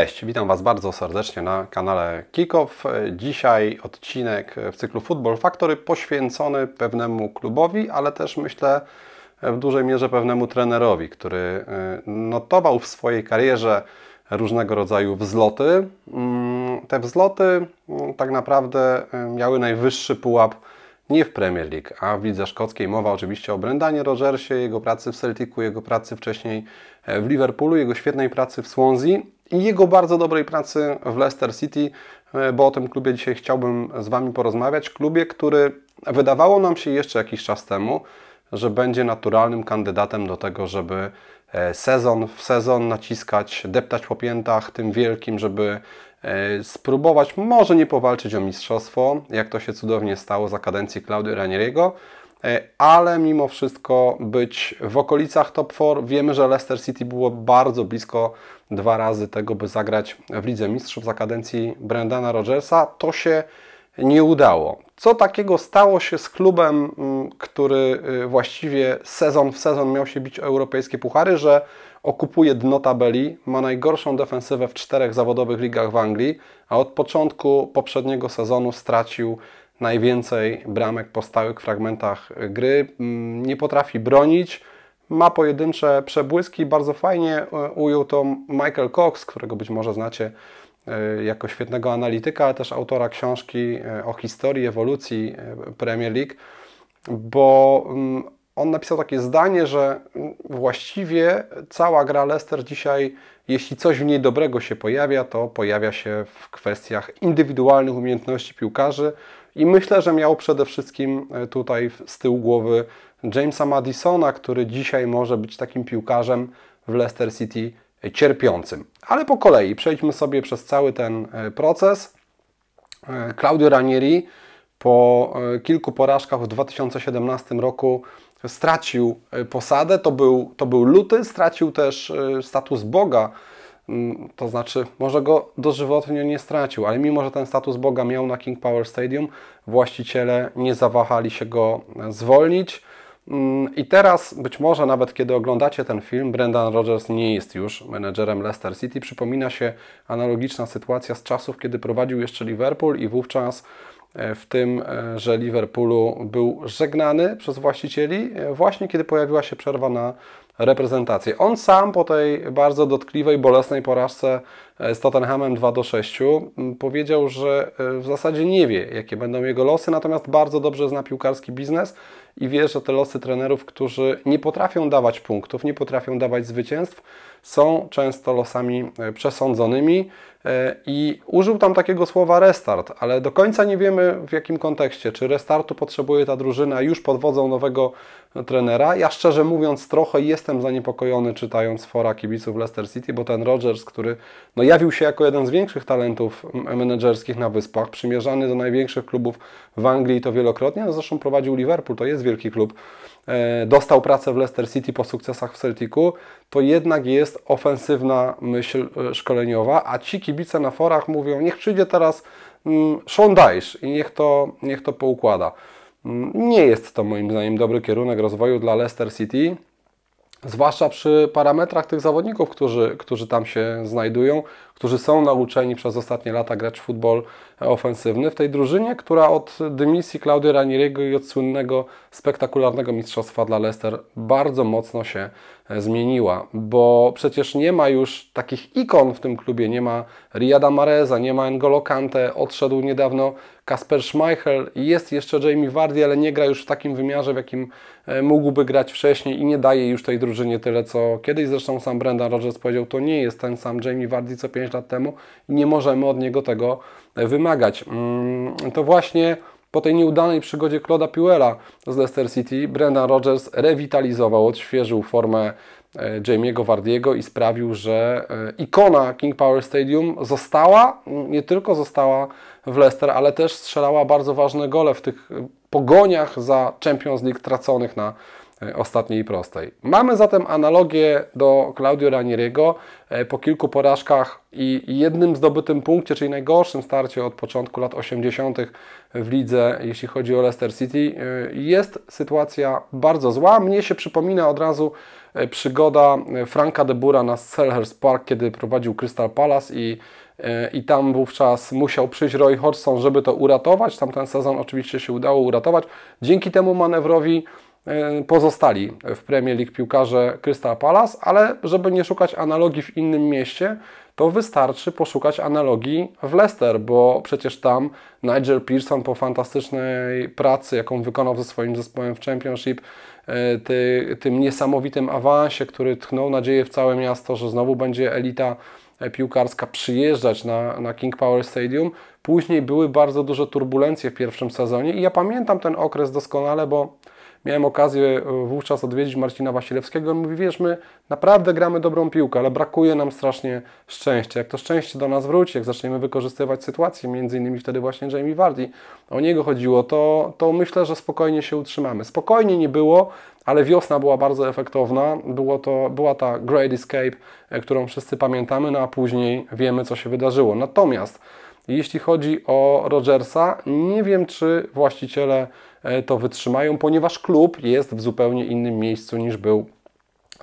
Cześć, witam Was bardzo serdecznie na kanale Kickoff. Dzisiaj odcinek w cyklu Football Factory poświęcony pewnemu klubowi, ale też myślę w dużej mierze pewnemu trenerowi, który y, notował w swojej karierze różnego rodzaju wzloty. Mm, te wzloty mm, tak naprawdę y, miały najwyższy pułap nie w Premier League, a w Lidze Szkockiej. Mowa oczywiście o Brendanie Rogersie, jego pracy w Celticu, jego pracy wcześniej e, w Liverpoolu, jego świetnej pracy w Swansea i jego bardzo dobrej pracy w Leicester City, e, bo o tym klubie dzisiaj chciałbym z Wami porozmawiać. Klubie, który wydawało nam się jeszcze jakiś czas temu, że będzie naturalnym kandydatem do tego, żeby e, sezon w sezon naciskać, deptać po piętach tym wielkim, żeby e, spróbować może nie powalczyć o mistrzostwo, jak to się cudownie stało za kadencji Claudio Ranieriego, E, ale mimo wszystko być w okolicach top 4. Wiemy, że Leicester City było bardzo blisko dwa razy tego, by zagrać w Lidze Mistrzów za kadencji Brendana Rodgersa. To się nie udało. Co takiego stało się z klubem, mm, który y, właściwie sezon w sezon miał się bić o europejskie puchary, że okupuje dno tabeli, ma najgorszą defensywę w czterech zawodowych ligach w Anglii, a od początku poprzedniego sezonu stracił najwięcej bramek po stałych fragmentach gry. Mm, nie potrafi bronić, ma pojedyncze przebłyski. Bardzo fajnie e, ujął to Michael Cox, którego być może znacie e, jako świetnego analityka, ale też autora książki e, o historii ewolucji Premier League, bo mm, on napisał takie zdanie, że właściwie cała gra Lester dzisiaj, jeśli coś w niej dobrego się pojawia, to pojawia się w kwestiach indywidualnych umiejętności piłkarzy. I myślę, że miał przede wszystkim e, tutaj z tyłu głowy Jamesa Madisona, który dzisiaj może być takim piłkarzem w Leicester City cierpiącym. Ale po kolei przejdźmy sobie przez cały ten e, proces. E, Claudio Ranieri po kilku porażkach w 2017 roku stracił e, posadę, to był, to był luty, stracił też e, status Boga. Mm, to znaczy, może go dożywotnio nie stracił, ale mimo, że ten status Boga miał na King Power Stadium, właściciele nie zawahali się go e, zwolnić. Mm, I teraz, być może nawet kiedy oglądacie ten film, Brendan Rodgers nie jest już menedżerem Leicester City. Przypomina się analogiczna sytuacja z czasów, kiedy prowadził jeszcze Liverpool i wówczas E, w tym, e, że Liverpoolu był żegnany przez właścicieli e, właśnie kiedy pojawiła się przerwa na reprezentację. On sam po tej bardzo dotkliwej, bolesnej porażce z Tottenhamem 2 do 6 powiedział, że w zasadzie nie wie, jakie będą jego losy, natomiast bardzo dobrze zna piłkarski biznes i wie, że te losy trenerów, którzy nie potrafią dawać punktów, nie potrafią dawać zwycięstw, są często losami e, przesądzonymi e, i użył tam takiego słowa restart, ale do końca nie wiemy w jakim kontekście, czy restartu potrzebuje ta drużyna już pod wodzą nowego e, trenera. Ja szczerze mówiąc trochę jestem zaniepokojony czytając fora kibiców Leicester City, bo ten Rodgers, który no, jawił się jako jeden z większych talentów menedżerskich na Wyspach, przymierzany do największych klubów w Anglii to wielokrotnie, no, zresztą prowadził Liverpool, to jest wielki klub E, dostał pracę w Leicester City po sukcesach w Celticu, to jednak jest ofensywna myśl e, szkoleniowa, a ci kibice na forach mówią, niech przyjdzie teraz mm, Sean Dyche i niech to, niech to poukłada. Mm, nie jest to moim zdaniem dobry kierunek rozwoju dla Leicester City zwłaszcza przy parametrach tych zawodników, którzy, którzy tam się znajdują, którzy są nauczeni przez ostatnie lata grać w futbol ofensywny w tej drużynie, która od dymisji Claudio Ranieriego i od słynnego spektakularnego mistrzostwa dla Leicester bardzo mocno się E, zmieniła, bo przecież nie ma już takich ikon w tym klubie, nie ma Riada Mareza, nie ma Engolokante, Kante, odszedł niedawno Kasper Schmeichel, jest jeszcze Jamie Vardy, ale nie gra już w takim wymiarze, w jakim e, mógłby grać wcześniej i nie daje już tej drużynie tyle, co kiedyś. Zresztą sam Brendan Rodgers powiedział, to nie jest ten sam Jamie Vardy co 5 lat temu i nie możemy od niego tego e, wymagać. Mm, to właśnie po tej nieudanej przygodzie Claude'a Puela z Leicester City, Brendan Rodgers rewitalizował, odświeżył formę e, Jamie'ego Wardiego i sprawił, że e, ikona King Power Stadium została, nie tylko została w Leicester, ale też strzelała bardzo ważne gole w tych e, pogoniach za Champions League traconych na E, ostatniej i prostej. Mamy zatem analogię do Claudio Ranieriego e, po kilku porażkach i jednym zdobytym punkcie, czyli najgorszym starcie od początku lat 80. w lidze, jeśli chodzi o Leicester City, e, jest sytuacja bardzo zła. Mnie się przypomina od razu przygoda Franka de Bura na Selhurst Park, kiedy prowadził Crystal Palace i i tam wówczas musiał przyjść Roy Hodgson, żeby to uratować. Tamten sezon oczywiście się udało uratować. Dzięki temu manewrowi Y, pozostali w Premier League piłkarze Crystal Palace, ale żeby nie szukać analogii w innym mieście, to wystarczy poszukać analogii w Leicester, bo przecież tam Nigel Pearson po fantastycznej pracy, jaką wykonał ze swoim zespołem w Championship, y, ty, tym niesamowitym awansie, który tchnął nadzieję w całe miasto, że znowu będzie elita piłkarska przyjeżdżać na, na King Power Stadium. Później były bardzo duże turbulencje w pierwszym sezonie i ja pamiętam ten okres doskonale, bo Miałem okazję e, wówczas odwiedzić Marcina Wasilewskiego. On mówi, wiesz, my naprawdę gramy dobrą piłkę, ale brakuje nam strasznie szczęścia. Jak to szczęście do nas wróci, jak zaczniemy wykorzystywać sytuację, między innymi wtedy właśnie Jamie Vardy, o niego chodziło, to, to myślę, że spokojnie się utrzymamy. Spokojnie nie było, ale wiosna była bardzo efektowna. Było to, była ta Great Escape, e, którą wszyscy pamiętamy, no a później wiemy, co się wydarzyło. Natomiast jeśli chodzi o Rogersa, nie wiem, czy właściciele E, to wytrzymają, ponieważ klub jest w zupełnie innym miejscu niż był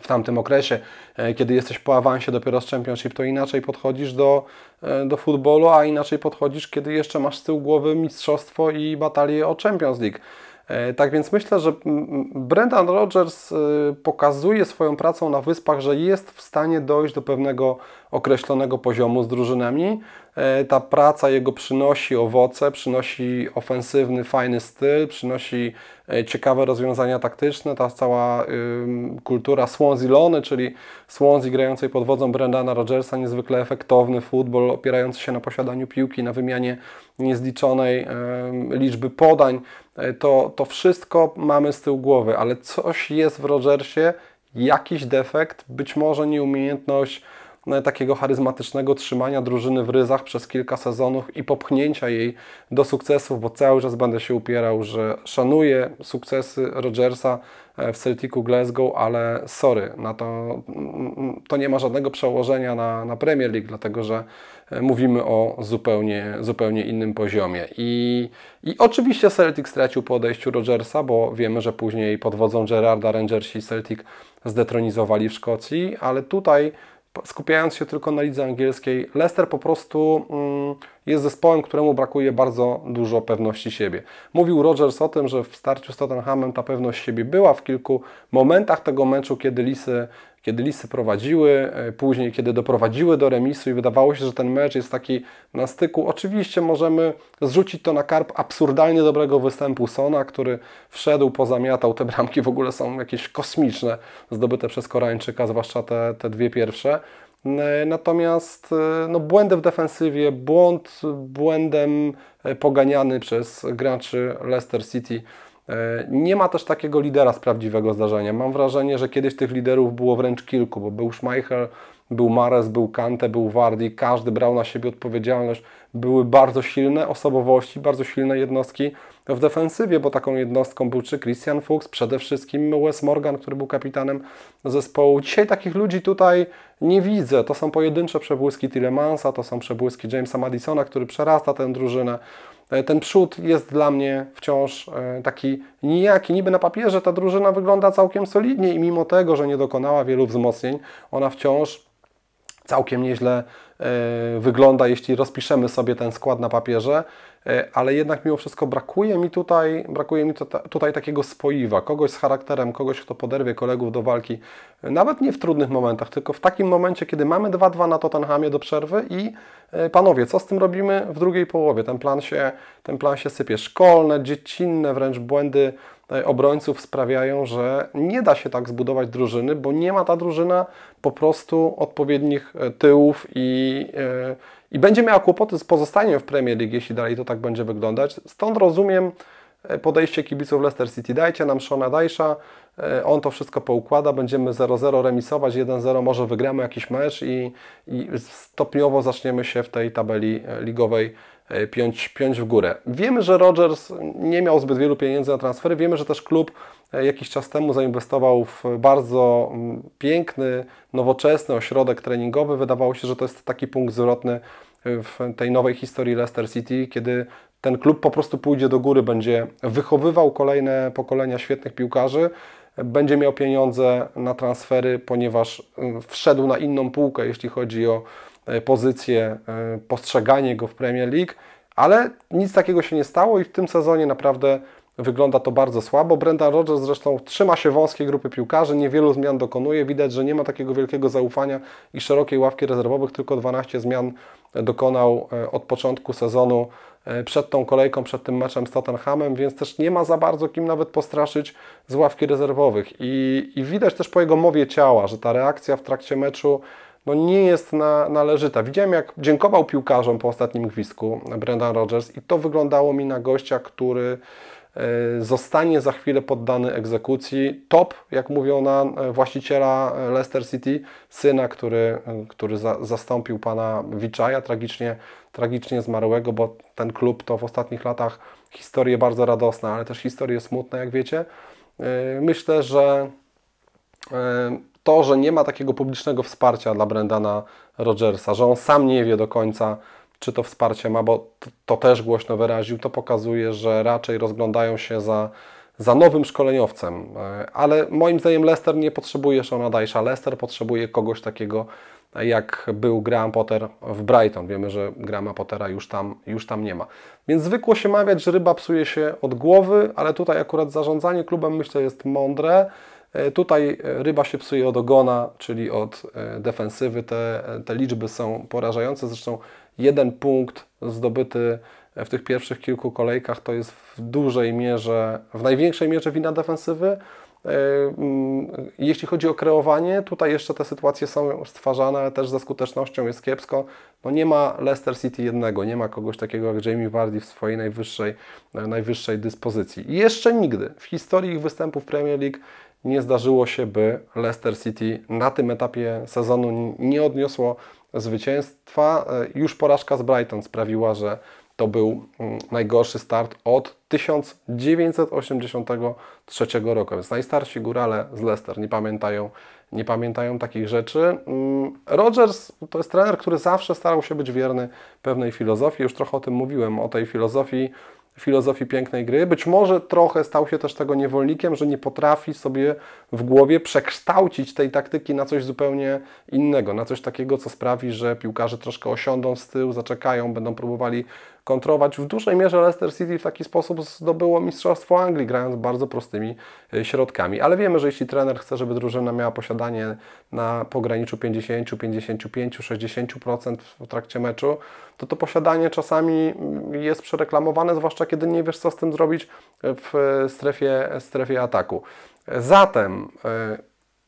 w tamtym okresie, e, kiedy jesteś po awansie dopiero z Championship, to inaczej podchodzisz do, e, do futbolu, a inaczej podchodzisz, kiedy jeszcze masz z tyłu głowy mistrzostwo i batalię o Champions League. Tak więc myślę, że mm, mm, Brendan Rodgers pokazuje swoją pracą na wyspach, że jest w stanie dojść do pewnego określonego poziomu z drużynami, E, ta praca jego przynosi owoce, przynosi ofensywny, fajny styl, przynosi e, ciekawe rozwiązania taktyczne. Ta cała kultura Swansea Lony, czyli Swansea grającej pod wodzą Brendana Rodgersa, niezwykle efektowny futbol opierający się na posiadaniu piłki, na wymianie niezliczonej liczby podań. E, to, to wszystko mamy z tyłu głowy, ale coś jest w Rodgersie, jakiś defekt, być może nieumiejętność no, takiego charyzmatycznego trzymania drużyny w ryzach przez kilka sezonów i popchnięcia jej do sukcesów, bo cały czas będę się upierał, że szanuję sukcesy Rodgersa e, w Celticu Glasgow, ale sorry, na to, to nie ma żadnego przełożenia na, na Premier League, dlatego że e, mówimy o zupełnie, zupełnie innym poziomie. I, I oczywiście Celtic stracił po odejściu Rodgersa, bo wiemy, że później pod wodzą Gerarda Rangersi Celtic zdetronizowali w Szkocji, ale tutaj skupiając się tylko na lidze angielskiej, Leicester po prostu mm, jest zespołem, któremu brakuje bardzo dużo pewności siebie. Mówił Rogers o tym, że w starciu z Tottenhamem ta pewność siebie była w kilku momentach tego meczu, kiedy Lisy kiedy Lisy prowadziły, e, później kiedy doprowadziły do remisu i wydawało się, że ten mecz jest taki na styku. Oczywiście możemy zrzucić to na karp absurdalnie dobrego występu Sona, który wszedł, pozamiatał. Te bramki w ogóle są jakieś kosmiczne, zdobyte przez Koreańczyka, zwłaszcza te, te dwie pierwsze. Natomiast e, no, błędy w defensywie, błąd błędem e, poganiany przez graczy Leicester City E, nie ma też takiego lidera z prawdziwego zdarzenia. Mam wrażenie, że kiedyś tych liderów było wręcz kilku, bo był Schmeichel, był Mares, był Kante, był Wardi, każdy brał na siebie odpowiedzialność. Były bardzo silne osobowości, bardzo silne jednostki w defensywie, bo taką jednostką był czy Christian Fuchs, przede wszystkim Wes Morgan, który był kapitanem zespołu. Dzisiaj takich ludzi tutaj nie widzę. To są pojedyncze przebłyski Tillemansa, to są przebłyski Jamesa Madisona, który przerasta tę drużynę. E, ten przód jest dla mnie wciąż e, taki nijaki. Niby na papierze ta drużyna wygląda całkiem solidnie i mimo tego, że nie dokonała wielu wzmocnień, ona wciąż całkiem nieźle e, wygląda, jeśli rozpiszemy sobie ten skład na papierze. E, ale jednak mimo wszystko brakuje mi tutaj, brakuje mi tutaj takiego spoiwa, kogoś z charakterem, kogoś, kto poderwie kolegów do walki, e, nawet nie w trudnych momentach, tylko w takim momencie, kiedy mamy 2-2 na Tottenhamie do przerwy i e, panowie, co z tym robimy w drugiej połowie? Ten plan się, ten plan się sypie. Szkolne, dziecinne wręcz błędy obrońców sprawiają, że nie da się tak zbudować drużyny, bo nie ma ta drużyna po prostu odpowiednich tyłów i i będzie miała kłopoty z pozostaniem w Premier League, jeśli dalej to tak będzie wyglądać. Stąd rozumiem e, podejście kibiców Leicester City. Dajcie nam Shona Dajsza, e, on to wszystko poukłada, będziemy 0-0 remisować, 1-0 może wygramy jakiś mecz i, i stopniowo zaczniemy się w tej tabeli e, ligowej E, piąć, piąć w górę. Wiemy, że Rodgers nie miał zbyt wielu pieniędzy na transfery. Wiemy, że też klub e, jakiś czas temu zainwestował w bardzo mm, piękny, nowoczesny ośrodek treningowy. Wydawało się, że to jest taki punkt zwrotny e, w tej nowej historii Leicester City, kiedy ten klub po prostu pójdzie do góry, będzie wychowywał kolejne pokolenia świetnych piłkarzy, będzie miał pieniądze na transfery, ponieważ mm, wszedł na inną półkę, jeśli chodzi o E, pozycję, e, postrzeganie go w Premier League, ale nic takiego się nie stało i w tym sezonie naprawdę wygląda to bardzo słabo. Brendan Rodgers zresztą trzyma się wąskiej grupy piłkarzy, niewielu zmian dokonuje, widać, że nie ma takiego wielkiego zaufania i szerokiej ławki rezerwowych, tylko 12 zmian dokonał e, od początku sezonu przed tą kolejką, przed tym meczem z Tottenhamem, więc też nie ma za bardzo kim nawet postraszyć z ławki rezerwowych. I, i widać też po jego mowie ciała, że ta reakcja w trakcie meczu no nie jest na, należyta. Widziałem, jak dziękował piłkarzom po ostatnim gwizdku Brendan Rodgers i to wyglądało mi na gościa, który e, zostanie za chwilę poddany egzekucji. Top, jak mówią na e, właściciela Leicester City, syna, który, e, który za, zastąpił pana Wiczaja, tragicznie, tragicznie zmarłego, bo ten klub to w ostatnich latach historie bardzo radosne, ale też historie smutne, jak wiecie. Myślę, że to, że nie ma takiego publicznego wsparcia dla Brendana Rogersa, że on sam nie wie do końca, czy to wsparcie ma, bo to, to też głośno wyraził, to pokazuje, że raczej rozglądają się za, za nowym szkoleniowcem. E, ale moim zdaniem Lester nie potrzebuje Shona Dajsza. Lester potrzebuje kogoś takiego, jak był Graham Potter w Brighton. Wiemy, że Grahama Pottera już tam, już tam nie ma. Więc zwykło się mawiać, że ryba psuje się od głowy, ale tutaj akurat zarządzanie klubem myślę jest mądre. E, tutaj e, ryba się psuje od ogona, czyli od e, defensywy. Te, te liczby są porażające. Zresztą jeden punkt zdobyty w tych pierwszych kilku kolejkach to jest w dużej mierze, w największej mierze wina defensywy. Mm, jeśli chodzi o kreowanie, tutaj jeszcze te sytuacje są stwarzane, też ze skutecznością jest kiepsko. No nie ma Leicester City jednego, nie ma kogoś takiego jak Jamie Vardy w swojej najwyższej, najwyższej dyspozycji. I jeszcze nigdy w historii ich występu w Premier League nie zdarzyło się, by Leicester City na tym etapie sezonu nie odniosło zwycięstwa. E, już porażka z Brighton sprawiła, że to był mm, najgorszy start od 1983 roku. Więc najstarsi górale z Leicester nie pamiętają, nie pamiętają takich rzeczy. Mm, Rodgers to jest trener, który zawsze starał się być wierny pewnej filozofii. Już trochę o tym mówiłem, o tej filozofii filozofii pięknej gry. Być może trochę stał się też tego niewolnikiem, że nie potrafi sobie w głowie przekształcić tej taktyki na coś zupełnie innego, na coś takiego, co sprawi, że piłkarze troszkę osiądą z tyłu, zaczekają, będą próbowali kontrować. W dużej mierze Leicester City w taki sposób zdobyło Mistrzostwo Anglii, grając bardzo prostymi e, środkami. Ale wiemy, że jeśli trener chce, żeby drużyna miała posiadanie na pograniczu 50, 55, 60% w trakcie meczu, to to posiadanie czasami mm, jest przereklamowane, zwłaszcza kiedy nie wiesz, co z tym zrobić w e, strefie, strefie ataku. Zatem e,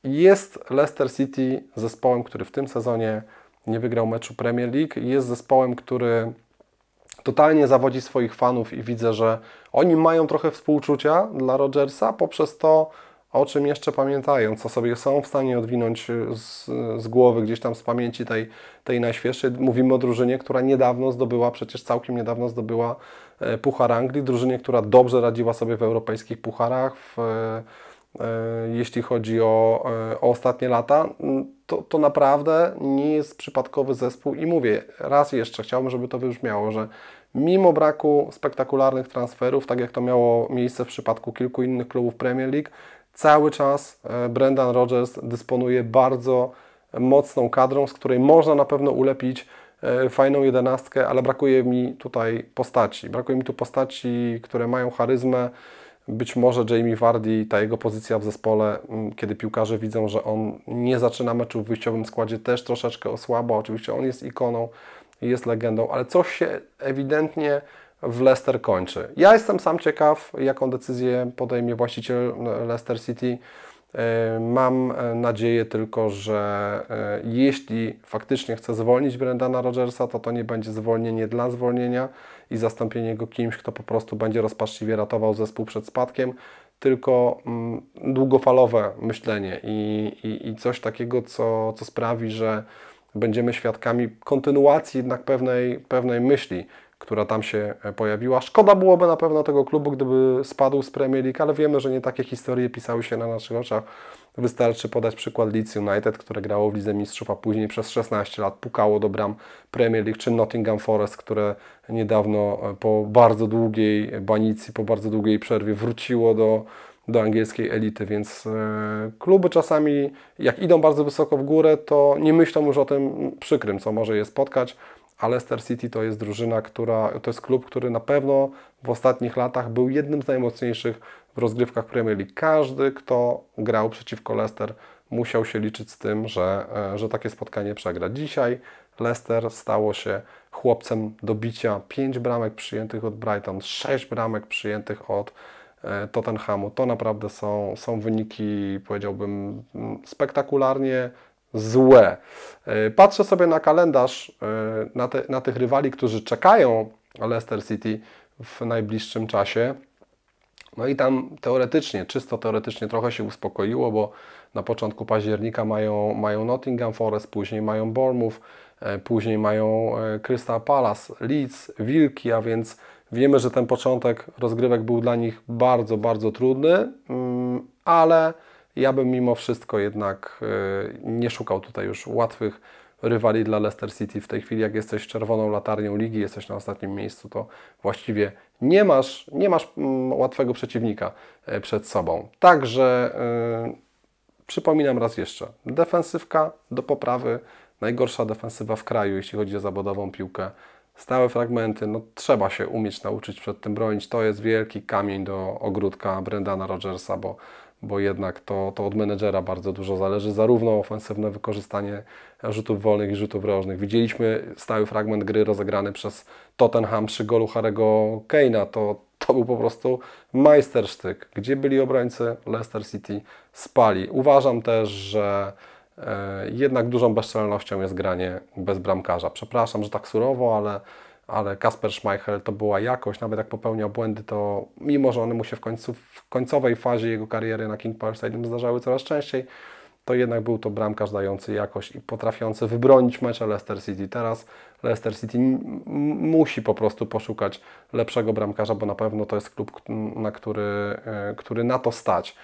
jest Leicester City zespołem, który w tym sezonie nie wygrał meczu Premier League, jest zespołem, który totalnie zawodzi swoich fanów i widzę, że oni mają trochę współczucia dla Rodgersa poprzez to, o czym jeszcze pamiętają, co sobie są w stanie odwinąć z, z, głowy, gdzieś tam z pamięci tej, tej najświeższej. Mówimy o drużynie, która niedawno zdobyła, przecież całkiem niedawno zdobyła e, Puchar Anglii, drużynie, która dobrze radziła sobie w europejskich pucharach, w, E, jeśli chodzi o, e, o ostatnie lata, to, to naprawdę nie jest przypadkowy zespół. I mówię raz jeszcze, chciałbym, żeby to wybrzmiało, że mimo braku spektakularnych transferów, tak jak to miało miejsce w przypadku kilku innych klubów Premier League, cały czas e, Brendan Rodgers dysponuje bardzo mocną kadrą, z której można na pewno ulepić fajną jedenastkę, ale brakuje mi tutaj postaci. Brakuje mi tu postaci, które mają charyzmę, być może Jamie Vardy, ta jego pozycja w zespole, mm, kiedy piłkarze widzą, że on nie zaczyna meczu w wyjściowym składzie, też troszeczkę osłabia. Oczywiście on jest ikoną, jest legendą, ale coś się ewidentnie w Leicester kończy. Ja jestem sam ciekaw, jaką decyzję podejmie właściciel no, Leicester City. E, mam e, nadzieję tylko, że e, jeśli faktycznie chce zwolnić Brendana Rodgersa, to to nie będzie zwolnienie dla zwolnienia i zastąpienie go kimś, kto po prostu będzie rozpaczliwie ratował zespół przed spadkiem, tylko mm, długofalowe myślenie i, i, i coś takiego, co, co sprawi, że będziemy świadkami kontynuacji jednak pewnej, pewnej myśli, która tam się e, pojawiła. Szkoda byłoby na pewno tego klubu, gdyby spadł z Premier League, ale wiemy, że nie takie historie pisały się na naszych oczach. Wystarczy podać przykład Leeds United, które grało w Lidze Mistrzów, a później przez 16 lat pukało do bram Premier League, czy Nottingham Forest, które niedawno e, po bardzo długiej banicji, po bardzo długiej przerwie wróciło do, do angielskiej elity, więc e, kluby czasami, jak idą bardzo wysoko w górę, to nie myślą już o tym przykrym, co może je spotkać ale Leicester City to jest drużyna, która, to jest klub, który na pewno w ostatnich latach był jednym z najmocniejszych w rozgrywkach Premier League. Każdy, kto grał przeciwko Leicester, musiał się liczyć z tym, że, e, że takie spotkanie przegra. Dzisiaj Leicester stało się chłopcem do bicia. Pięć bramek przyjętych od Brighton, sześć bramek przyjętych od e, Tottenhamu. To naprawdę są, są wyniki, powiedziałbym, mm, spektakularnie złe. E, patrzę sobie na kalendarz, e, na, te, na tych rywali, którzy czekają Leicester City w najbliższym czasie. No i tam teoretycznie, czysto teoretycznie trochę się uspokoiło, bo na początku października mają, mają Nottingham Forest, później mają Bournemouth, e, później mają Crystal Palace, Leeds, Wilki, a więc wiemy, że ten początek rozgrywek był dla nich bardzo, bardzo trudny, mm, ale ja bym mimo wszystko jednak e, nie szukał tutaj już łatwych rywali dla Leicester City. W tej chwili, jak jesteś czerwoną latarnią ligi, jesteś na ostatnim miejscu, to właściwie nie masz, nie masz mm, łatwego przeciwnika e, przed sobą. Także yy, przypominam raz jeszcze, defensywka do poprawy, najgorsza defensywa w kraju, jeśli chodzi o zabudową piłkę. Stałe fragmenty, no trzeba się umieć nauczyć przed tym bronić. To jest wielki kamień do ogródka Brendana Rodgersa, bo bo jednak to, to od menedżera bardzo dużo zależy, zarówno ofensywne wykorzystanie rzutów wolnych i rzutów rożnych. Widzieliśmy stały fragment gry rozegrany przez Tottenham przy golu Harego Keina, to, to był po prostu majstersztyk. Gdzie byli obrońcy? Leicester City spali. Uważam też, że e, jednak dużą bezczelnością jest granie bez bramkarza. Przepraszam, że tak surowo, ale ale Kasper Schmeichel to była jakość, nawet jak popełniał błędy, to mimo, że one mu się w, końcu, w końcowej fazie jego kariery na King Power Stadium zdarzały coraz częściej, to jednak był to bramkarz dający jakość i potrafiący wybronić mecze Leicester City. Teraz Leicester City musi po prostu poszukać lepszego bramkarza, bo na pewno to jest klub, na który, e, który na to stać.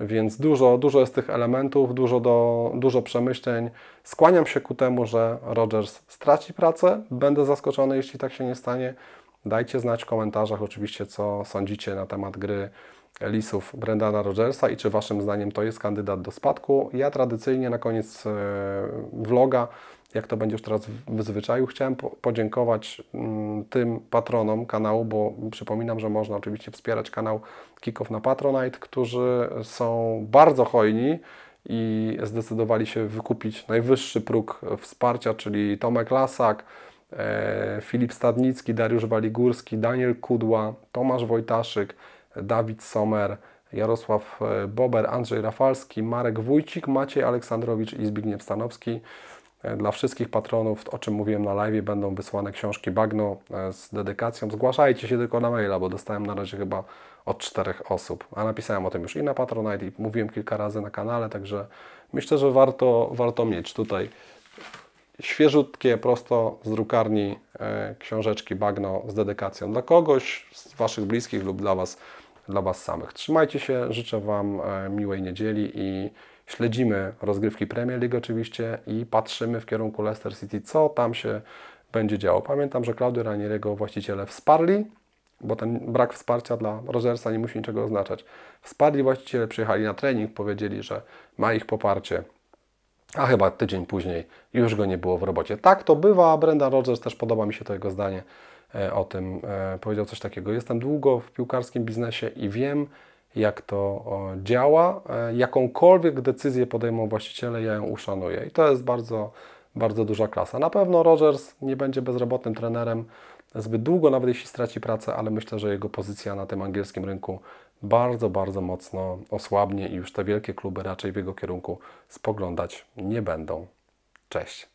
Więc dużo, dużo jest tych elementów, dużo, do, dużo przemyśleń. Skłaniam się ku temu, że Rogers straci pracę. Będę zaskoczony, jeśli tak się nie stanie. Dajcie znać w komentarzach oczywiście, co sądzicie na temat gry lisów Brendana Rogersa i czy Waszym zdaniem to jest kandydat do spadku. Ja tradycyjnie na koniec e, vloga jak to będzie już teraz w zwyczaju. Chciałem podziękować mm, tym patronom kanału, bo przypominam, że można oczywiście wspierać kanał Kickoff na Patronite, którzy są bardzo hojni i zdecydowali się wykupić najwyższy próg wsparcia, czyli Tomek Lasak, e, Filip Stadnicki, Dariusz Waligórski, Daniel Kudła, Tomasz Wojtaszyk, Dawid Sommer, Jarosław e, Bober, Andrzej Rafalski, Marek Wójcik, Maciej Aleksandrowicz i Zbigniew Stanowski. E, dla wszystkich patronów, o czym mówiłem na live, będą wysłane książki bagno e, z dedykacją. Zgłaszajcie się tylko na maila, bo dostałem na razie chyba od czterech osób. A napisałem o tym już i na Patronite, i mówiłem kilka razy na kanale, także myślę, że warto, warto mieć tutaj świeżutkie, prosto z drukarni e, książeczki bagno z dedykacją dla kogoś z Waszych bliskich lub dla Was, dla Was samych. Trzymajcie się, życzę Wam e, miłej niedzieli i Śledzimy rozgrywki Premier League oczywiście i patrzymy w kierunku Leicester City, co tam się będzie działo. Pamiętam, że Claudio Ranieriego właściciele wsparli, bo ten brak wsparcia dla Rogersa nie musi niczego oznaczać. Wsparli właściciele, przyjechali na trening, powiedzieli, że ma ich poparcie. A chyba tydzień później już go nie było w robocie. Tak to bywa, Brenda Rogers też podoba mi się to jego zdanie e, o tym. E, powiedział coś takiego. Jestem długo w piłkarskim biznesie i wiem, jak to działa. E, Jakąkolwiek decyzję podejmą właściciele, ja ją uszanuję i to jest bardzo, bardzo duża klasa. Na pewno Rogers nie będzie bezrobotnym trenerem zbyt długo, nawet jeśli straci pracę, ale myślę, że jego pozycja na tym angielskim rynku bardzo, bardzo mocno osłabnie i już te wielkie kluby raczej w jego kierunku spoglądać nie będą. Cześć.